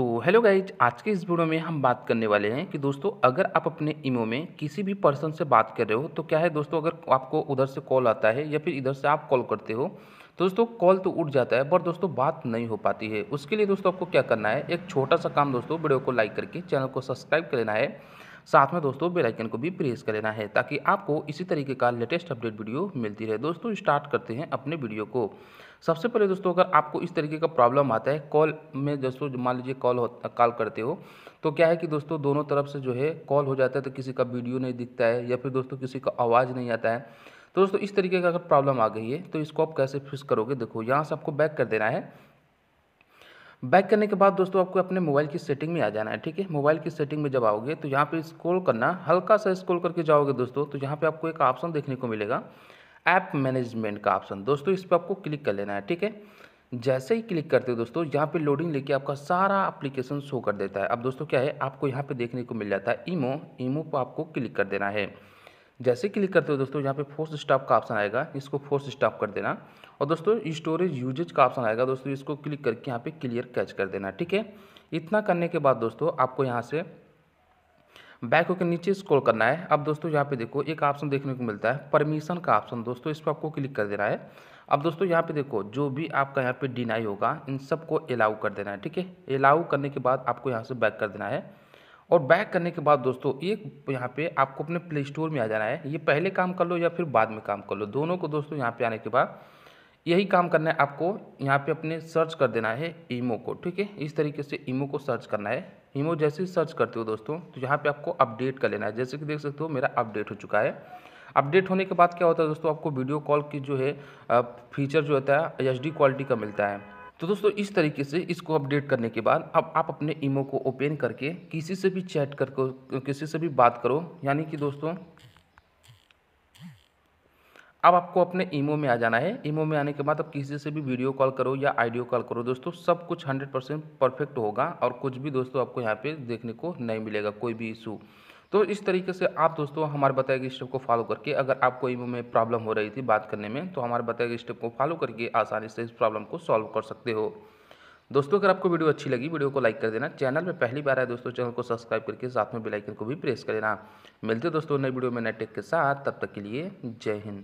तो hello guys आज के इस वीडियो में हम बात करने वाले हैं कि दोस्तों अगर आप अपने इमो में किसी भी पर्सन से बात कर रहे हो तो क्या है दोस्तों अगर आपको उधर से कॉल आता है या फिर इधर से आप कॉल करते हो तो दोस्तों कॉल तो उठ जाता है पर दोस्तों बात नहीं हो पाती है उसके लिए दोस्तों आपको क्या करना है एक छोटा सा काम दोस्तों वीडियो को लाइक करके चैनल को सब्सक्राइब कर लेना है साथ में दोस्तों बेल आइकन को भी प्रेस कर लेना है ताकि आपको इसी तरीके का लेटेस्ट अपडेट वीडियो मिलती रहे दोस्तों स्टार्ट करते हैं अपने वीडियो को सबसे पहले दोस्तों अगर आपको इस तरीके का प्रॉब्लम आता है कॉल में दोस्तों मान लीजिए कॉल कॉल करते हो तो क्या है कि दोस्तों दोनों तरफ से जो है कॉल हो जाता है तो किसी का वीडियो नहीं दिखता है या फिर दोस्तों किसी का आवाज़ नहीं आता है तो दोस्तों इस तरीके का अगर प्रॉब्लम आ गई है तो इसको आप कैसे फिक्स करोगे देखो यहाँ से आपको बैक कर देना है बैक करने के बाद दोस्तों आपको अपने मोबाइल की सेटिंग में आ जाना है ठीक है मोबाइल की सेटिंग में जब आओगे तो यहाँ पे स्क्रॉल करना हल्का सा स्क्रॉल करके जाओगे दोस्तों तो यहाँ पे आपको एक ऑप्शन देखने को मिलेगा ऐप मैनेजमेंट का ऑप्शन दोस्तों इस पर आपको क्लिक कर लेना है ठीक है जैसे ही क्लिक करते हो दोस्तों यहाँ पे लोडिंग लेके आपका सारा एप्लीकेशन शो कर देता है अब दोस्तों क्या है आपको यहाँ पे देखने को मिल जाता है ईमो ईमो पर आपको क्लिक कर देना है जैसे क्लिक करते हो दोस्तों यहाँ पे फोर्स स्टॉप का ऑप्शन आएगा इसको फोर्स स्टॉप कर देना और दोस्तों स्टोरेज यूजेज का ऑप्शन आएगा दोस्तों इसको क्लिक करके यहाँ पे क्लियर कैच कर देना ठीक है इतना करने के बाद दोस्तों आपको यहाँ से बैक होकर नीचे स्क्रॉल करना है अब दोस्तों यहाँ पे देखो एक ऑप्शन देखने को मिलता है परमिशन का ऑप्शन दोस्तों इस पर आपको क्लिक कर देना है अब दोस्तों यहाँ पे देखो जो भी आपका यहाँ पे डिनाई होगा इन सबको अलाउ कर देना है ठीक है अलाउ करने के बाद आपको यहाँ से बैक कर देना है और बैक करने के बाद दोस्तों एक यहाँ पे आपको अपने प्ले स्टोर में आ जाना है ये पहले काम कर लो या फिर बाद में काम कर लो दोनों को दोस्तों यहाँ पे आने के बाद यही काम करना है आपको यहाँ पे अपने सर्च कर देना है ईमो को ठीक है इस तरीके से ईमो को सर्च करना है ईमो जैसे ही सर्च करते हो दोस्तों तो यहाँ पर आपको अपडेट कर लेना है जैसे कि देख सकते हो मेरा अपडेट हो चुका है अपडेट होने के बाद क्या होता है दोस्तों आपको वीडियो कॉल की जो है फीचर जो होता है एच क्वालिटी का मिलता है तो दोस्तों इस तरीके से इसको अपडेट करने के बाद अब आप अपने ईमो को ओपन करके किसी से भी चैट कर किसी से भी बात करो यानी कि दोस्तों अब आपको अपने ईमो में आ जाना है ईमो में आने के बाद आप किसी से भी वीडियो कॉल करो या आइडियो कॉल करो दोस्तों सब कुछ हंड्रेड परसेंट परफेक्ट होगा और कुछ भी दोस्तों आपको यहाँ पे देखने को नहीं मिलेगा कोई भी इशू तो इस तरीके से आप दोस्तों हमारे बताए गए स्टेप को फॉलो करके अगर आपको ईमो में प्रॉब्लम हो रही थी बात करने में तो हमारे बताए गए स्टेप को फॉलो करके आसानी से इस प्रॉब्लम को सॉल्व कर सकते हो दोस्तों अगर आपको वीडियो अच्छी लगी वीडियो को लाइक कर देना चैनल में पहली बार आया दोस्तों चैनल को सब्सक्राइब करके साथ में बेलाइकन को भी प्रेस कर देना मिलते दोस्तों नई वीडियो में नए टेक के साथ तब तक के लिए जय हिंद